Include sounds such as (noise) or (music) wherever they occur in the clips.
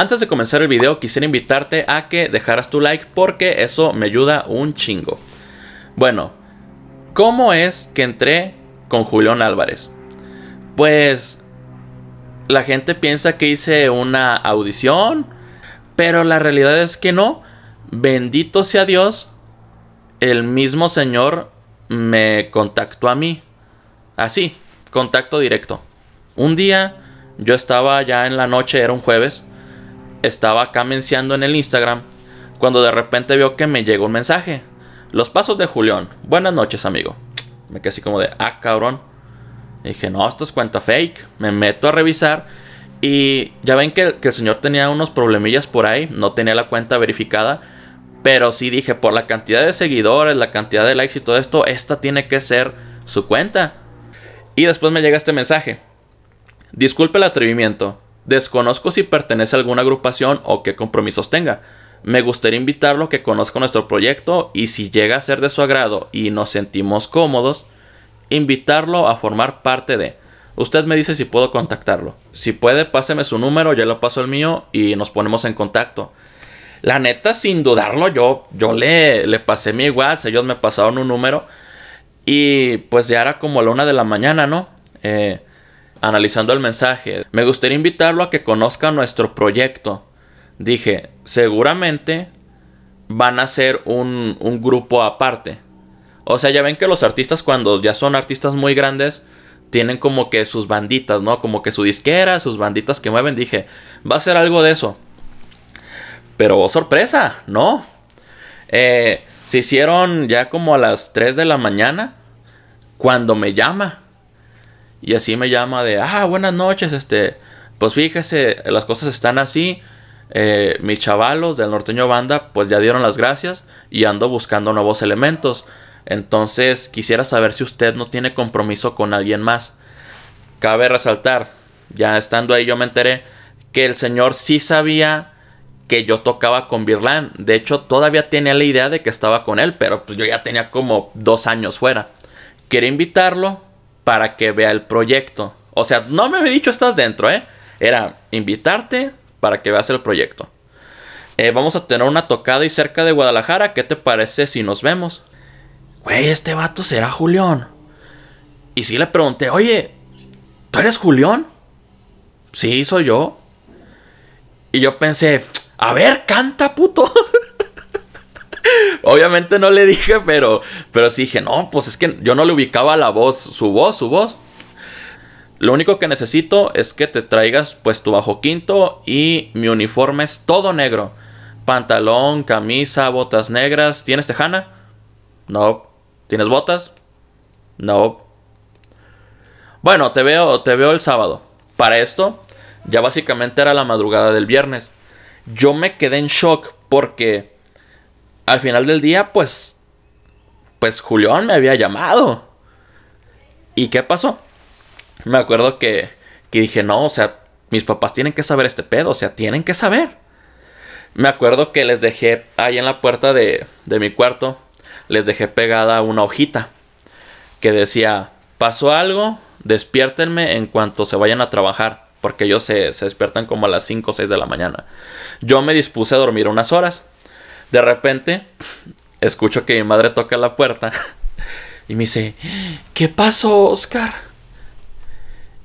Antes de comenzar el video quisiera invitarte a que dejaras tu like porque eso me ayuda un chingo. Bueno, ¿cómo es que entré con Julián Álvarez? Pues la gente piensa que hice una audición, pero la realidad es que no. Bendito sea Dios, el mismo señor me contactó a mí. Así, contacto directo. Un día yo estaba ya en la noche, era un jueves, estaba acá en el Instagram cuando de repente veo que me llegó un mensaje. Los pasos de Julián. Buenas noches, amigo. Me quedé así como de, ah, cabrón. dije, no, esto es cuenta fake. Me meto a revisar. Y ya ven que, que el señor tenía unos problemillas por ahí. No tenía la cuenta verificada. Pero sí dije, por la cantidad de seguidores, la cantidad de likes y todo esto, esta tiene que ser su cuenta. Y después me llega este mensaje. Disculpe el atrevimiento. Desconozco si pertenece a alguna agrupación o qué compromisos tenga. Me gustaría invitarlo a que conozca nuestro proyecto y si llega a ser de su agrado y nos sentimos cómodos, invitarlo a formar parte de. Usted me dice si puedo contactarlo. Si puede, páseme su número, Ya lo paso el mío y nos ponemos en contacto. La neta, sin dudarlo, yo, yo le, le pasé mi WhatsApp, ellos me pasaron un número y pues ya era como la una de la mañana, ¿no? Eh, Analizando el mensaje, me gustaría invitarlo a que conozca nuestro proyecto. Dije, seguramente van a ser un, grupo aparte. O sea, ya ven que los artistas cuando ya son artistas muy grandes, tienen como que sus banditas, ¿no? Como que su disquera, sus banditas que mueven. Dije, va a ser algo de eso. Pero oh, sorpresa, ¿no? Eh, se hicieron ya como a las 3 de la mañana cuando me llama. Y así me llama de, ah, buenas noches, este, pues fíjese, las cosas están así. Eh, mis chavalos del norteño banda pues ya dieron las gracias y ando buscando nuevos elementos. Entonces quisiera saber si usted no tiene compromiso con alguien más. Cabe resaltar, ya estando ahí yo me enteré que el señor sí sabía que yo tocaba con Birlan. De hecho, todavía tenía la idea de que estaba con él, pero pues yo ya tenía como dos años fuera. quiere invitarlo, para que vea el proyecto. O sea, no me había dicho estás dentro, ¿eh? Era invitarte para que veas el proyecto. Eh, vamos a tener una tocada y cerca de Guadalajara. ¿Qué te parece si nos vemos? Güey, este vato será Julián. Y si le pregunté, oye, ¿tú eres Julián? Sí, soy yo. Y yo pensé, a ver, canta, puto. (laughs) Obviamente no le dije, pero, pero sí dije, no, pues es que yo no le ubicaba la voz, su voz, su voz. Lo único que necesito es que te traigas pues tu bajo quinto y mi uniforme es todo negro. Pantalón, camisa, botas negras. ¿Tienes tejana? No. ¿Tienes botas? No. Bueno, te veo, te veo el sábado. Para esto, ya básicamente era la madrugada del viernes. Yo me quedé en shock porque al final del día, pues, pues Julián me había llamado. ¿Y qué pasó? Me acuerdo que, dije, no, o sea, mis papás tienen que saber este pedo, o sea, tienen que saber. Me acuerdo que les dejé ahí en la puerta de, de mi cuarto, les dejé pegada una hojita que decía, pasó algo, despiértenme en cuanto se vayan a trabajar, porque ellos se, se despiertan como a las 5 o 6 de la mañana. Yo me dispuse a dormir unas horas. De repente, escucho que mi madre toca la puerta (laughs) y me dice, ¿qué pasó, Oscar?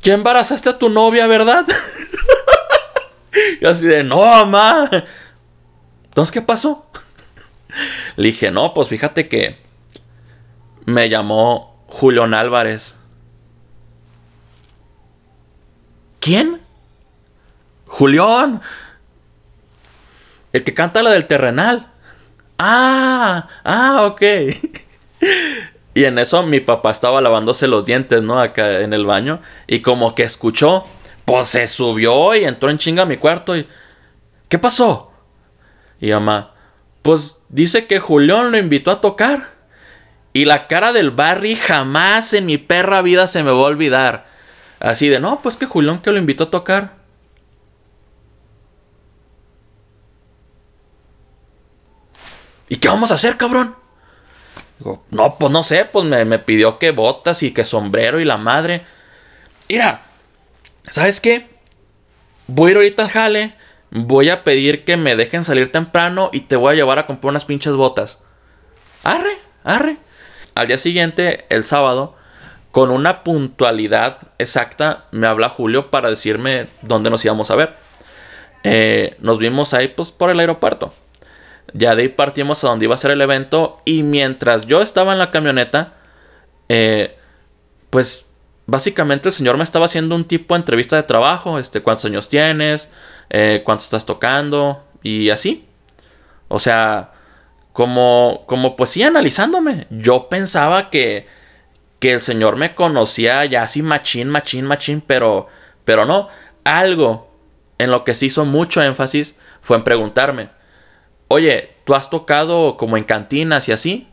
Ya embarazaste a tu novia, ¿verdad? (laughs) Y así de, no, mamá. Entonces, ¿qué pasó? (laughs) Le dije, no, pues fíjate que me llamó Julián Álvarez. ¿Quién? ¡Julión! El que canta la del terrenal. Ah, ah, ok. y en eso mi papá estaba lavándose los dientes, ¿no? Acá en el baño. Y como que escuchó, pues se subió y entró en chinga a mi cuarto. Y, ¿Qué pasó? Y mamá, pues dice que Julián lo invitó a tocar. Y la cara del Barry jamás en mi perra vida se me va a olvidar. Así de, no, pues que Julián que lo invitó a tocar. ¿Y qué vamos a hacer, cabrón? no, pues no sé, pues me, pidió que botas y que sombrero y la madre. Mira, ¿sabes qué? Voy a ir ahorita al jale, voy a pedir que me dejen salir temprano y te voy a llevar a comprar unas pinches botas. Arre, arre. Al día siguiente, el sábado, con una puntualidad exacta, me habla Julio para decirme dónde nos íbamos a ver. Eh, nos vimos ahí, pues, por el aeropuerto. Ya de ahí partimos a donde iba a ser el evento. Y mientras yo estaba en la camioneta, eh, pues básicamente el señor me estaba haciendo un tipo de entrevista de trabajo. Este, ¿cuántos años tienes? Eh, ¿Cuánto estás tocando? Y así. O sea, como, como pues sí, analizándome. Yo pensaba que, que el señor me conocía ya así machín, machín, machín, pero, pero no. Algo en lo que se hizo mucho énfasis fue en preguntarme oye, ¿tú has tocado como en cantinas y así?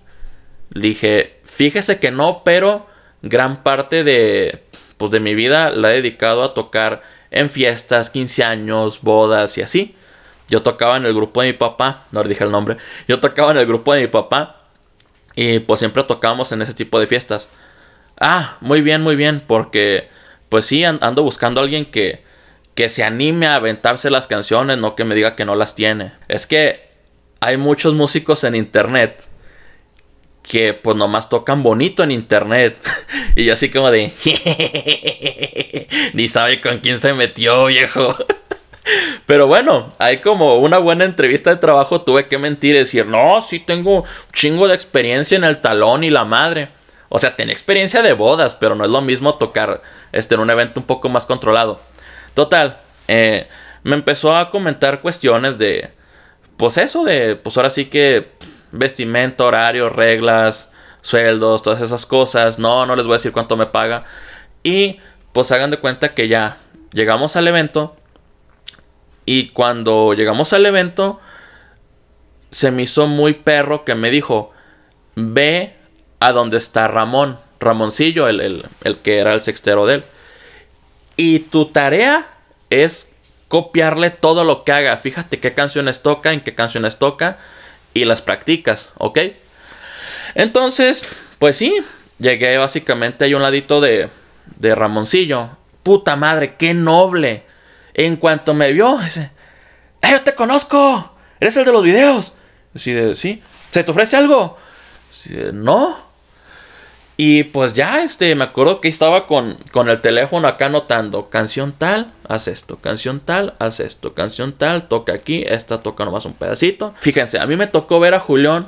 Le dije, fíjese que no, pero gran parte de, pues, de mi vida la he dedicado a tocar en fiestas, 15 años, bodas y así. Yo tocaba en el grupo de mi papá, no le dije el nombre, yo tocaba en el grupo de mi papá y pues siempre tocábamos en ese tipo de fiestas. Ah, muy bien, muy bien, porque pues sí, ando buscando a alguien que, que se anime a aventarse las canciones, no que me diga que no las tiene. Es que hay muchos músicos en internet que pues nomás tocan bonito en internet. (laughs) y yo así como de... (laughs) Ni sabe con quién se metió, viejo. (laughs) Pero bueno, hay como una buena entrevista de trabajo, tuve que mentir y decir, no, sí tengo un chingo de experiencia en el talón y la madre. O sea, tenía experiencia de bodas, pero no es lo mismo tocar este, en un evento un poco más controlado. Total, eh, me empezó a comentar cuestiones de, pues eso de, pues ahora sí que vestimenta, horario, reglas, sueldos, todas esas cosas. No, no les voy a decir cuánto me paga. Y pues hagan de cuenta que ya llegamos al evento. Y cuando llegamos al evento, se me hizo muy perro que me dijo, ve a donde está Ramón, Ramoncillo, el, el, el que era el sextero de él. Y tu tarea es copiarle todo lo que haga. Fíjate qué canciones toca, en qué canciones toca y las practicas, ¿ok? Entonces, pues sí, llegué básicamente a un ladito de, de Ramoncillo. Puta madre, qué noble. En cuanto me vio, eh, yo te conozco! ¡Eres el de los videos! Así sí. ¿Se te ofrece algo? no. Y pues ya, este, me acuerdo que estaba con, con el teléfono acá anotando, canción tal, haz esto, canción tal, haz esto, canción tal, toca aquí, esta toca nomás un pedacito. Fíjense, a mí me tocó ver a Julián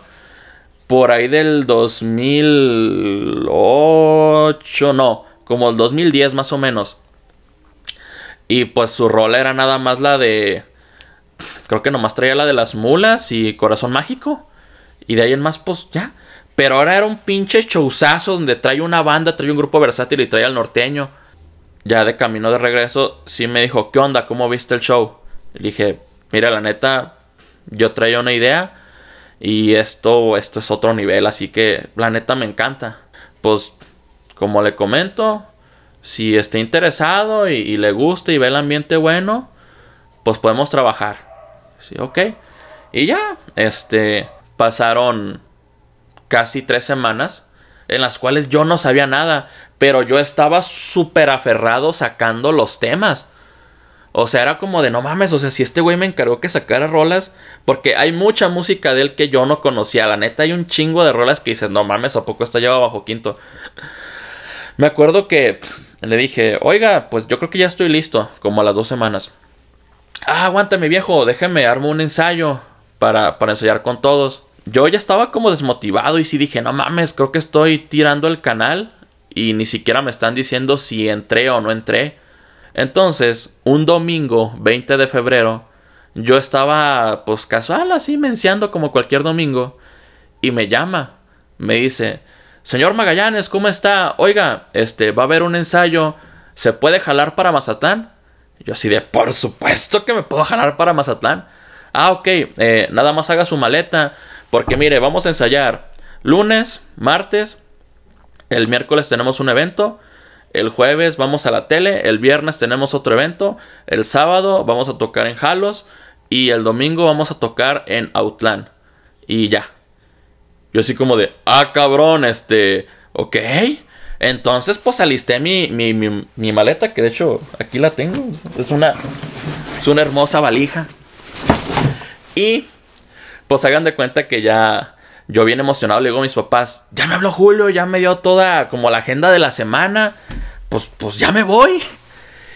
por ahí del 2008, no, como el 2010 más o menos. Y pues su rol era nada más la de. Creo que nomás traía la de las mulas y Corazón Mágico. Y de ahí en más, pues ya. Pero ahora era un pinche showzazo donde trae una banda, trae un grupo versátil y trae al norteño. Ya de camino de regreso, sí me dijo, ¿qué onda? ¿Cómo viste el show? Le dije, mira, la neta, yo traía una idea y esto, esto es otro nivel, así que la neta me encanta. Pues, como le comento, si está interesado y, le gusta y ve el ambiente bueno, pues podemos trabajar. Sí, ok. Y ya, este, pasaron casi tres semanas en las cuales yo no sabía nada, pero yo estaba súper aferrado sacando los temas. O sea, era como de no mames, o sea, si este güey me encargó que sacara rolas, porque hay mucha música de él que yo no conocía, la neta hay un chingo de rolas que dices, no mames, ¿a poco está lleva bajo quinto? (laughs) Me acuerdo que le dije, oiga, pues yo creo que ya estoy listo, como a las dos semanas. Ah, aguántame viejo, déjeme, armo un ensayo para, para ensayar con todos yo ya estaba como desmotivado y sí dije, no mames, creo que estoy tirando el canal y ni siquiera me están diciendo si entré o no entré. Entonces, un domingo 20 de febrero, yo estaba pues casual así menciando como cualquier domingo y me llama, me dice, "Señor Magallanes, ¿cómo está? Oiga, este va a haber un ensayo, ¿se puede jalar para Mazatlán?" yo así de, "Por supuesto que me puedo jalar para Mazatlán." Ah, ok, eh, nada más haga su maleta porque mire, vamos a ensayar lunes, martes, el miércoles tenemos un evento, el jueves vamos a la tele, el viernes tenemos otro evento, el sábado vamos a tocar en Halos y el domingo vamos a tocar en Outland. Y ya. Yo así como de, ah, cabrón, este, ok. Entonces, pues alisté mi, mi, mi maleta, que de hecho aquí la tengo. Es una, es una hermosa valija. Y pues hagan de cuenta que ya yo bien emocionado le digo a mis papás, ya me habló Julio, ya me dio toda como la agenda de la semana, pues, pues ya me voy.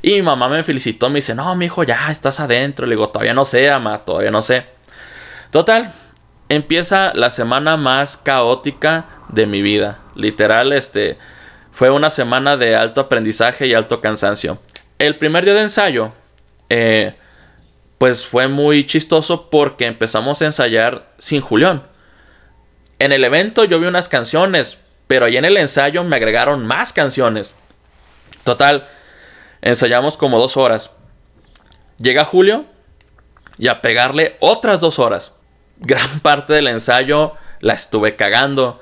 Y mi mamá me felicitó, me dice, no, mi hijo, ya estás adentro. Le digo, todavía no sé, mamá, todavía no sé. Total, empieza la semana más caótica de mi vida. Literal, este, fue una semana de alto aprendizaje y alto cansancio. El primer día de ensayo, eh, pues fue muy chistoso porque empezamos a ensayar sin Julián. En el evento yo vi unas canciones, pero ahí en el ensayo me agregaron más canciones. Total, ensayamos como dos horas. Llega Julio y a pegarle otras dos horas. Gran (laughs) parte del ensayo la estuve cagando.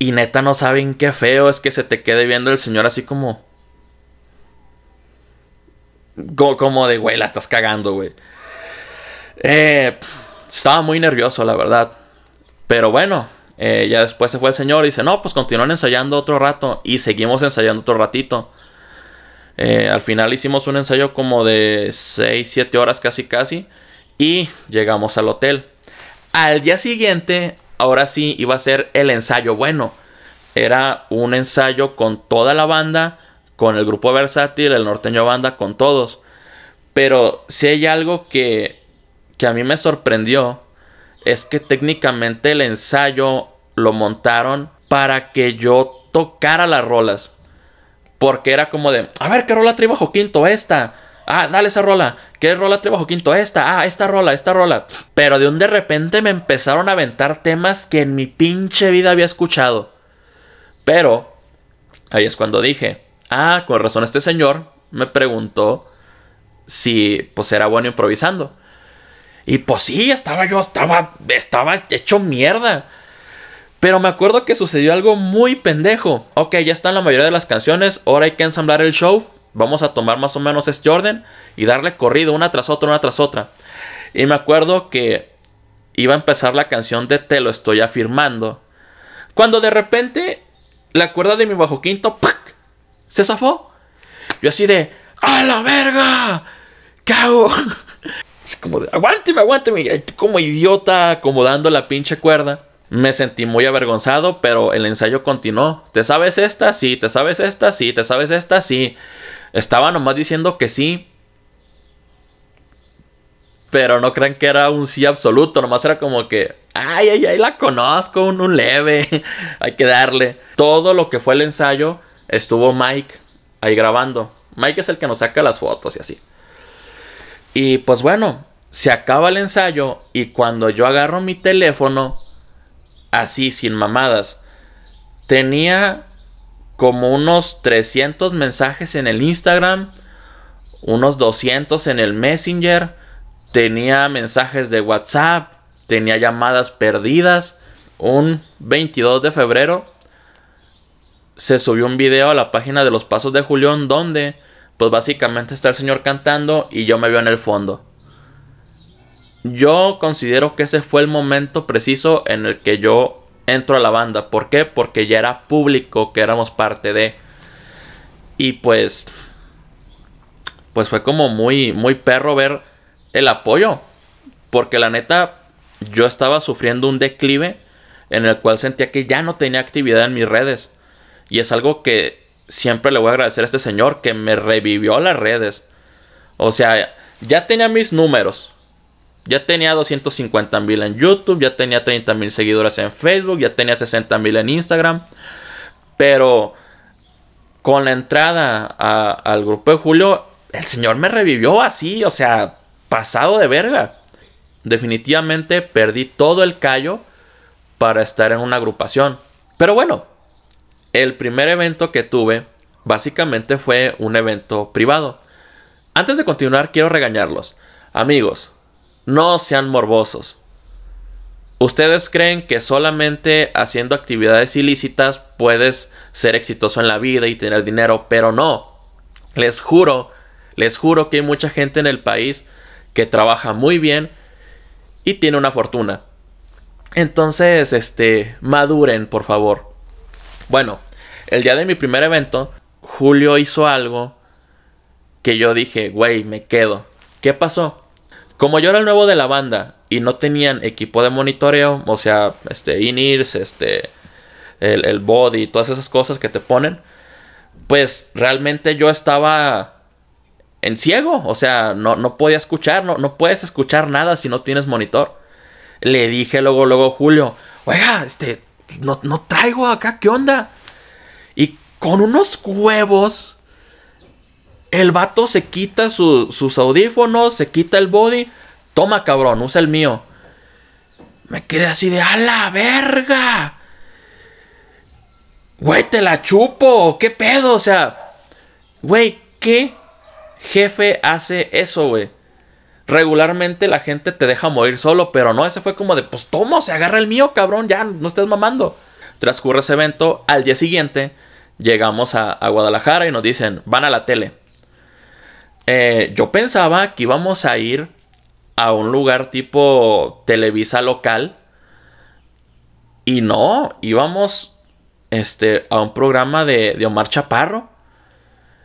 Y neta no saben qué feo es que se te quede viendo el señor así como... Como, de, güey, la estás cagando, güey. Eh, estaba muy nervioso, la verdad. Pero bueno, eh, ya después se fue el señor y dice, no, pues continúan ensayando otro rato. Y seguimos ensayando otro ratito. Eh, al final hicimos un ensayo como de 6, 7 horas casi casi. Y llegamos al hotel. Al día siguiente, ahora sí, iba a ser el ensayo bueno. Era un ensayo con toda la banda con el grupo versátil, el norteño banda, con todos. Pero si hay algo que, que a mí me sorprendió, es que técnicamente el ensayo lo montaron para que yo tocara las rolas. Porque era como de, a ver, ¿qué rola trae bajo quinto? Esta. Ah, dale esa rola. ¿Qué rola trae bajo quinto? Esta. Ah, esta rola, esta rola. Pero de un de repente me empezaron a aventar temas que en mi pinche vida había escuchado. Pero, ahí es cuando dije, ah, con razón este señor me preguntó si pues era bueno improvisando. Y pues sí, estaba yo, estaba, estaba hecho mierda. Pero me acuerdo que sucedió algo muy pendejo. Ok, ya están la mayoría de las canciones, ahora hay que ensamblar el show. Vamos a tomar más o menos este orden y darle corrido una tras otra, una tras otra. Y me acuerdo que iba a empezar la canción de Te lo estoy afirmando. Cuando de repente la cuerda de mi bajo quinto se zafó. Yo así de, ¡a la verga! ¿Qué hago? (laughs) como de, aguánteme, aguánteme. Como idiota, acomodando la pinche cuerda. Me sentí muy avergonzado, pero el ensayo continuó. ¿Te sabes esta? Sí, ¿te sabes esta? Sí, ¿te sabes esta? Sí. Estaba nomás diciendo que sí. Pero no crean que era un sí absoluto, nomás era como que, ay, ay, ay, la conozco, un leve, (laughs) hay que darle. Todo lo que fue el ensayo estuvo Mike ahí grabando. Mike es el que nos saca las fotos y así. Y pues bueno, se acaba el ensayo y cuando yo agarro mi teléfono, así sin mamadas, tenía como unos 300 mensajes en el Instagram, unos 200 en el Messenger, tenía mensajes de WhatsApp, tenía llamadas perdidas. Un 22 de febrero se subió un video a la página de los Pasos de Julián donde pues básicamente está el señor cantando y yo me veo en el fondo. Yo considero que ese fue el momento preciso en el que yo entro a la banda. ¿Por qué? Porque ya era público que éramos parte de. Y pues. Pues fue como muy, muy perro ver el apoyo. Porque la neta, yo estaba sufriendo un declive en el cual sentía que ya no tenía actividad en mis redes. Y es algo que siempre le voy a agradecer a este señor que me revivió las redes. O sea, ya tenía mis números. Ya tenía 250 mil en YouTube, ya tenía 30 mil seguidores en Facebook, ya tenía 60 mil en Instagram. Pero con la entrada al grupo de Julio, el señor me revivió así, o sea, pasado de verga. Definitivamente perdí todo el callo para estar en una agrupación. Pero bueno, el primer evento que tuve básicamente fue un evento privado. Antes de continuar quiero regañarlos. Amigos, no sean morbosos. ¿Ustedes creen que solamente haciendo actividades ilícitas puedes ser exitoso en la vida y tener dinero? Pero no. Les juro, les juro que hay mucha gente en el país que trabaja muy bien y tiene una fortuna. Entonces, este, maduren, por favor. Bueno, el día de mi primer evento, Julio hizo algo que yo dije, güey, me quedo. ¿Qué pasó? Como yo era el nuevo de la banda y no tenían equipo de monitoreo, o sea, este, INIRS, este, el, el body, todas esas cosas que te ponen, pues realmente yo estaba en ciego, o sea, no, podía escuchar, no, no, puedes escuchar nada si no tienes monitor. Le dije luego, luego Julio, oiga, este, no, traigo acá, ¿qué onda? Y con unos huevos, el vato se quita sus audífonos, se quita el body. Toma, cabrón, usa el mío. Me quedé así de a la verga. Güey, te la chupo. ¿Qué pedo? O sea, güey, ¿qué jefe hace eso, güey? regularmente la gente te deja morir solo, pero no, ese fue como de, pues tomo, se agarra el mío, cabrón, ya, no estés mamando. Transcurre ese evento, al día siguiente llegamos a, Guadalajara y nos dicen, van a la tele. Eh, yo pensaba que íbamos a ir a un lugar tipo Televisa local. Y no, íbamos este, a un programa de, de Omar Chaparro.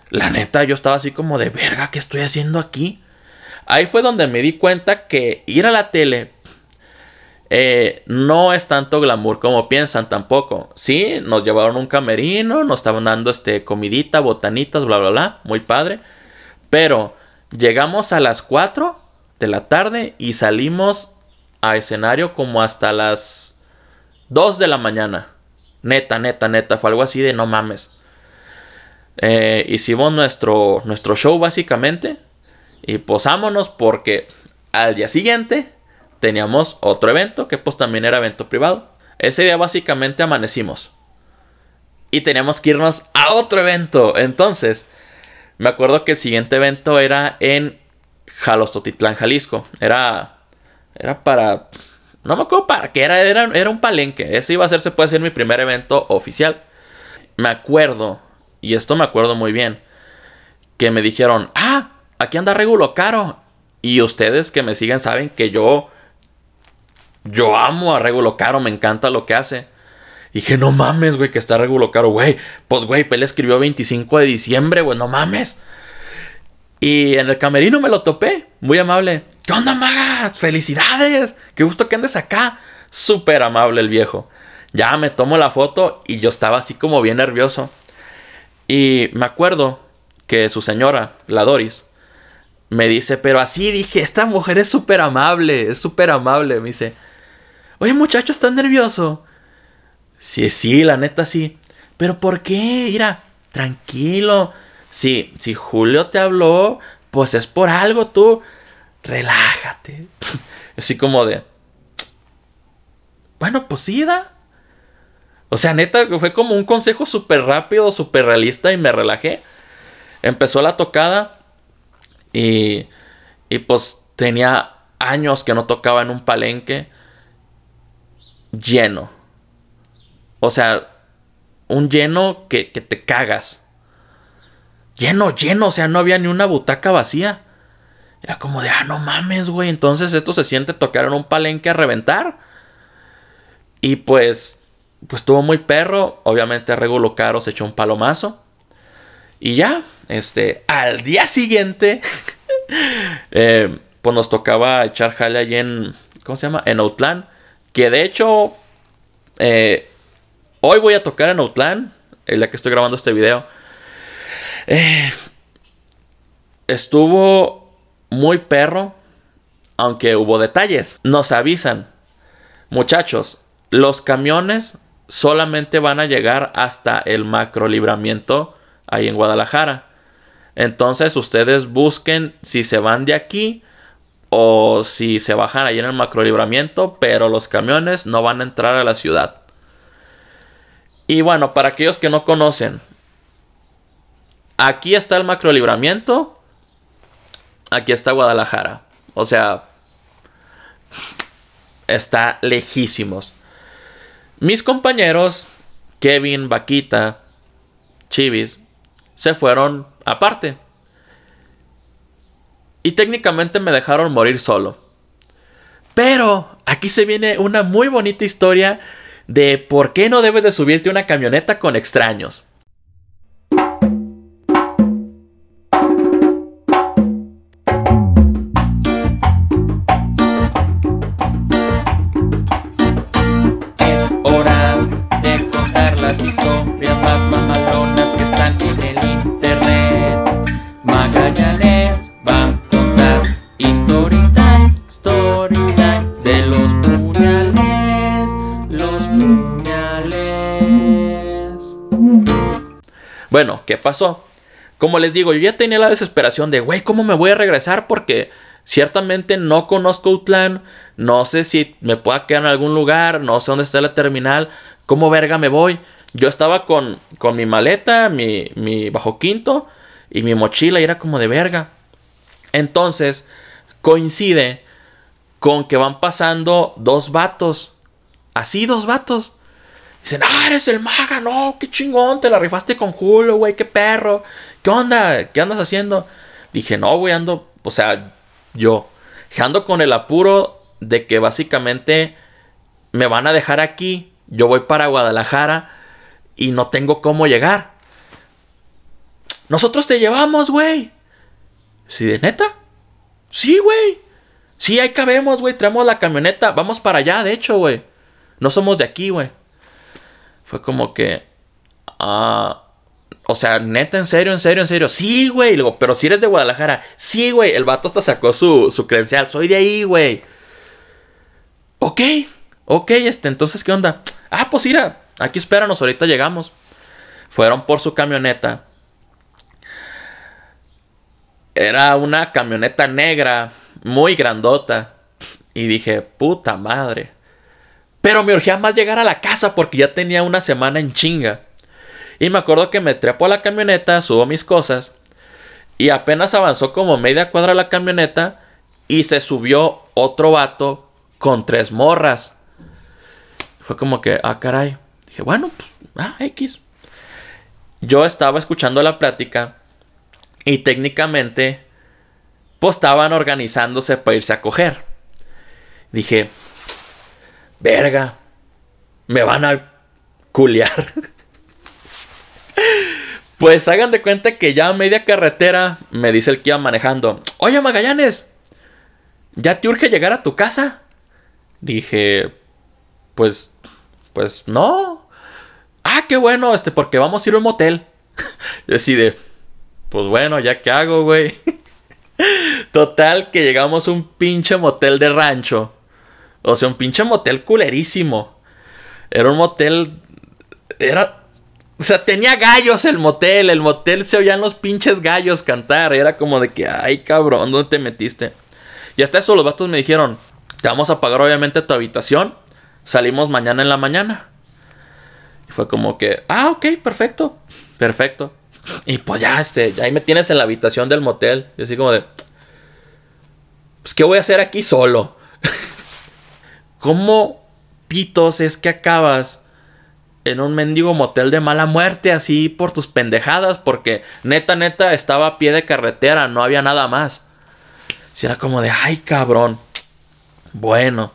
La neta, yo estaba así como de verga, ¿qué estoy haciendo aquí? Ahí fue donde me di cuenta que ir a la tele eh, no es tanto glamour como piensan tampoco. Sí, nos llevaron un camerino, nos estaban dando este comidita, botanitas, bla, bla, bla, muy padre. Pero llegamos a las 4 de la tarde y salimos a escenario como hasta las 2 de la mañana. Neta, neta, neta, fue algo así de no mames. Eh, hicimos nuestro, nuestro show básicamente y posámonos pues, porque al día siguiente teníamos otro evento que pues también era evento privado. Ese día básicamente amanecimos. Y teníamos que irnos a otro evento. Entonces, me acuerdo que el siguiente evento era en Jalostotitlán, Jalisco. Era, era para... No me acuerdo para qué era, era, era un palenque. Ese iba a ser, se puede ser mi primer evento oficial. Me acuerdo, y esto me acuerdo muy bien, que me dijeron, ah, aquí anda regulo caro. Y ustedes que me siguen saben que yo, yo amo a regulo caro, me encanta lo que hace. Y dije, no mames, güey, que está regulo caro, güey. Pues, güey, Pele pues, escribió 25 de diciembre, güey, no mames. Y en el camerino me lo topé, muy amable. ¿Qué onda, magas? ¡Felicidades! ¡Qué gusto que andes acá! Súper amable el viejo. Ya me tomo la foto y yo estaba así como bien nervioso. Y me acuerdo que su señora, la Doris, me dice, pero así dije, esta mujer es súper amable, es súper amable. Me dice, oye muchacho, ¿estás nervioso? Sí, sí, la neta sí. Pero ¿por qué? Mira, tranquilo. Sí, si Julio te habló, pues es por algo tú. Relájate. (laughs) Así como de... Bueno, pues sí, da. O sea, neta, fue como un consejo súper rápido, súper realista y me relajé. Empezó la tocada. Y, y pues tenía años que no tocaba en un palenque lleno. O sea, un lleno que, te cagas. Lleno, lleno, o sea, no había ni una butaca vacía. Era como de, ah, no mames, güey. Entonces esto se siente tocar en un palenque a reventar. Y pues, pues tuvo muy perro. Obviamente Regulo Caro se echó un palomazo. Y ya, este, al día siguiente, (laughs) eh, pues nos tocaba echar jale allí en, ¿cómo se llama? En Outland. Que de hecho, eh, hoy voy a tocar en Outland, en la que estoy grabando este video. Eh, estuvo muy perro, aunque hubo detalles. Nos avisan, muchachos, los camiones solamente van a llegar hasta el macro libramiento ahí en Guadalajara. Entonces ustedes busquen si se van de aquí o si se bajan ahí en el macrolibramiento, pero los camiones no van a entrar a la ciudad. Y bueno, para aquellos que no conocen, aquí está el macrolibramiento, aquí está Guadalajara. O sea, está lejísimos. Mis compañeros, Kevin, Vaquita, Chivis, se fueron aparte. Y técnicamente me dejaron morir solo. Pero aquí se viene una muy bonita historia de por qué no debes de subirte una camioneta con extraños. ¿qué pasó? Como les digo, yo ya tenía la desesperación de, güey, ¿cómo me voy a regresar? Porque ciertamente no conozco Utlan, no sé si me pueda quedar en algún lugar, no sé dónde está la terminal, ¿cómo verga me voy? Yo estaba con, mi maleta, mi, mi bajo quinto y mi mochila y era como de verga. Entonces, coincide con que van pasando dos vatos. Así dos vatos. Dicen, ah, eres el maga, no, qué chingón, te la rifaste con Julio, güey, qué perro. ¿Qué onda? ¿Qué andas haciendo? Dije, no, güey, ando, o sea, yo, ando con el apuro de que básicamente me van a dejar aquí, yo voy para Guadalajara y no tengo cómo llegar. Nosotros te llevamos, güey. ¿Sí, de neta? Sí, güey. Sí, ahí cabemos, güey. Traemos la camioneta. Vamos para allá, de hecho, güey. No somos de aquí, güey fue como que, ah, o sea, neta, en serio, en serio, en serio, sí, güey. Luego, pero si eres de Guadalajara, sí, güey. El vato hasta sacó su, su credencial, soy de ahí, güey. Ok, ok, este, entonces, ¿qué onda? Ah, pues mira, aquí espéranos, ahorita llegamos. Fueron por su camioneta. Era una camioneta negra, muy grandota. Y dije, puta madre. Pero me urgía más llegar a la casa porque ya tenía una semana en chinga. Y me acuerdo que me trepo a la camioneta, subo mis cosas. Y apenas avanzó como media cuadra la camioneta. Y se subió otro vato con tres morras. Fue como que, ah, caray. Dije, bueno, pues, ah, X. Yo estaba escuchando la plática. Y técnicamente, pues estaban organizándose para irse a coger. Dije, verga, me van a culiar. (laughs) Pues hagan de cuenta que ya a media carretera me dice el que iba manejando, oye Magallanes, ¿ya te urge llegar a tu casa? Dije, pues, pues no. Ah, qué bueno, este, porque vamos a ir a un motel. Decide, (laughs) pues bueno, ya que hago, güey. (laughs) Total, que llegamos a un pinche motel de rancho. O sea, un pinche motel culerísimo. Era un motel. Era. O sea, tenía gallos el motel. El motel se oían los pinches gallos cantar. Era como de que, ay cabrón, ¿dónde te metiste? Y hasta eso los vatos me dijeron: Te vamos a pagar obviamente tu habitación. Salimos mañana en la mañana. Y fue como que, ah, ok, perfecto. Perfecto. Y pues ya, este, ahí me tienes en la habitación del motel. Y así como de, pues, ¿qué voy a hacer aquí solo? (laughs) ¿Cómo pitos es que acabas en un mendigo motel de mala muerte así por tus pendejadas? Porque neta, neta, estaba a pie de carretera, no había nada más. Si era como de, ay cabrón. Bueno.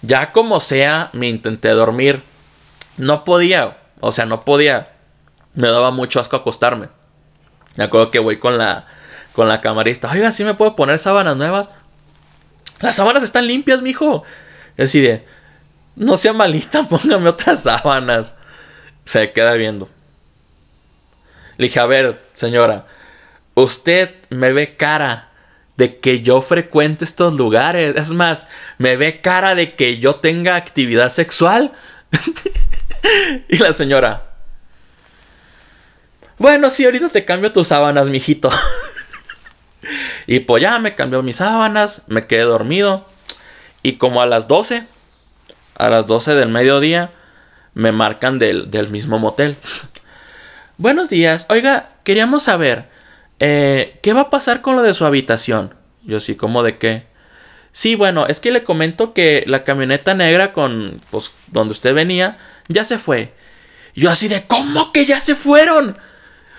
Ya como sea, me intenté dormir. No podía, o sea, no podía. Me daba mucho asco acostarme. Me acuerdo que voy con la, con la camarista. Oiga, así me puedo poner sábanas nuevas? Las sábanas están limpias, mijo. Y así de, no sea malita, (laughs) póngame otras sábanas. Se queda viendo. Le dije, a ver, señora, usted me ve cara de que yo frecuente estos lugares. Es más, me ve cara de que yo tenga actividad sexual. (laughs) y la señora, bueno, sí, ahorita te cambio tus sábanas, mijito. (laughs) Y pues ya me cambió mis sábanas, me quedé dormido. Y como a las 12, a las 12 del mediodía, me marcan del, mismo motel. (laughs) Buenos días, oiga, queríamos saber, eh, ¿qué va a pasar con lo de su habitación? Yo así, como de qué? Sí, bueno, es que le comento que la camioneta negra con, pues, donde usted venía, ya se fue. Yo así de, ¿cómo que ya se fueron?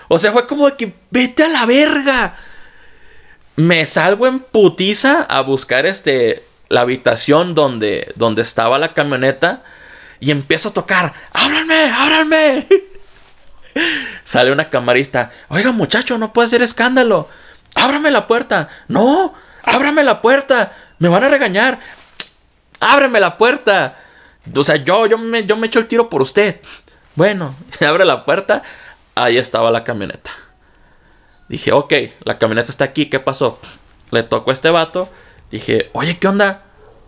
O sea, fue como de que, vete a la verga. Me salgo en putiza a buscar este la habitación donde, donde estaba la camioneta y empiezo a tocar. ¡Ábranme! ¡Ábranme! (laughs) Sale una camarista. Oiga, muchacho, no puede ser escándalo. ¡Ábrame la puerta! ¡No! ¡Ábrame la puerta! ¡Me van a regañar! ¡Ábreme la puerta! O sea, yo, yo, yo me echo el tiro por usted. Bueno, (laughs) abre la puerta. Ahí estaba la camioneta. Dije, ok, la camioneta está aquí, ¿qué pasó? Le tocó a este vato. Dije, oye, ¿qué onda?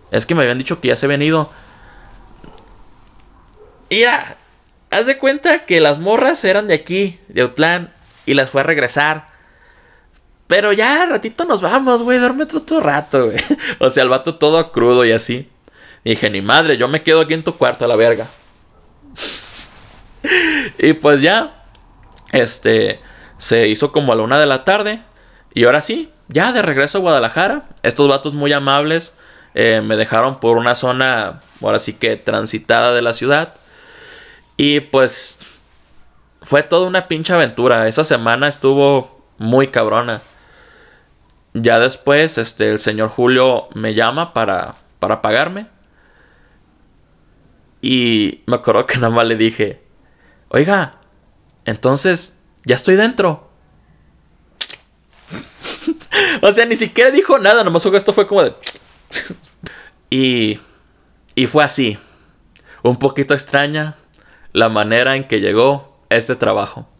Es que me habían dicho que ya se venido Y ya. haz de cuenta que las morras eran de aquí, de Outland, y las fue a regresar. Pero ya, ratito nos vamos, güey, duerme otro rato, güey. (laughs) O sea, el vato todo crudo y así. Dije, ni madre, yo me quedo aquí en tu cuarto a la verga. (laughs) y pues ya, este, se hizo como a la una de la tarde. Y ahora sí, ya de regreso a Guadalajara. Estos vatos muy amables eh, me dejaron por una zona, ahora sí que transitada de la ciudad. Y pues fue toda una pinche aventura. Esa semana estuvo muy cabrona. Ya después, este, el señor Julio me llama para, para pagarme. Y me acuerdo que nada más le dije, oiga, entonces ya estoy dentro. (laughs) o sea, ni siquiera dijo nada, nomás esto fue como de... (laughs) y, y fue así. Un poquito extraña la manera en que llegó este trabajo.